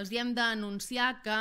Els diem d'anunciar que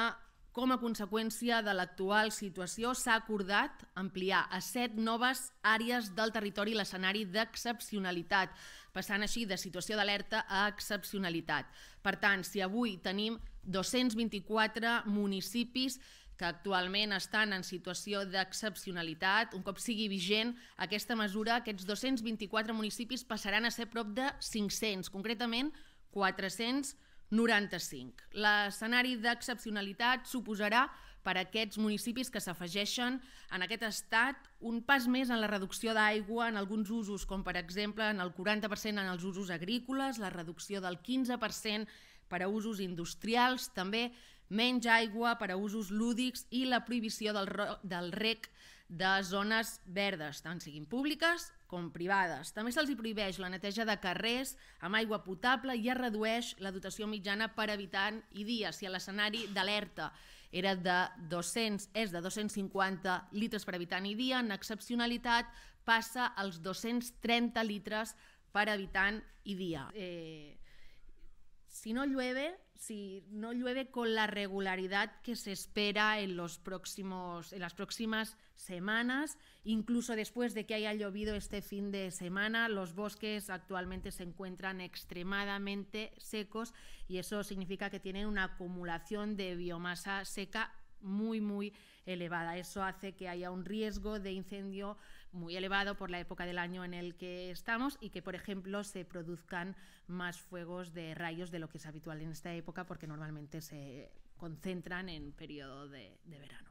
com a conseqüència de l'actual situació, s'ha acordat ampliar a set noves àrees del territori l'escenari d'excepcionalitat, passant així de situació d'alerta a excepcionalitat. Per tant, si avui tenim 224 municipis que actualment estan en situació d'excepcionalitat. Un cop sigui vigent aquesta mesura, aquests 224 municipis passaran a ser prop de 500, concretament 400 municipis 95. L'escenari d'excepcionalitat suposarà per a aquests municipis que s'afegeixen en aquest estat un pas més en la reducció d'aigua en alguns usos, com per exemple en el 40% en els usos agrícoles, la reducció del 15% per a usos industrials, també menys aigua per a usos lúdics i la prohibició del, del rec de zones verdes, tant siguin públiques com privades. També se'ls prohibeix la neteja de carrers amb aigua potable i es redueix la dotació mitjana per habitant i dia. Si a l'escenari d'alerta era de 200, és de 250 litres per habitant i dia, en excepcionalitat passa als 230 litres per habitant i dia. Eh, si no llueve, si no llueve con la regularidad que se espera en, los próximos, en las próximas semanas, incluso después de que haya llovido este fin de semana, los bosques actualmente se encuentran extremadamente secos y eso significa que tienen una acumulación de biomasa seca muy, muy elevada. Eso hace que haya un riesgo de incendio muy elevado por la época del año en el que estamos y que, por ejemplo, se produzcan más fuegos de rayos de lo que es habitual en esta época porque normalmente se concentran en periodo de, de verano.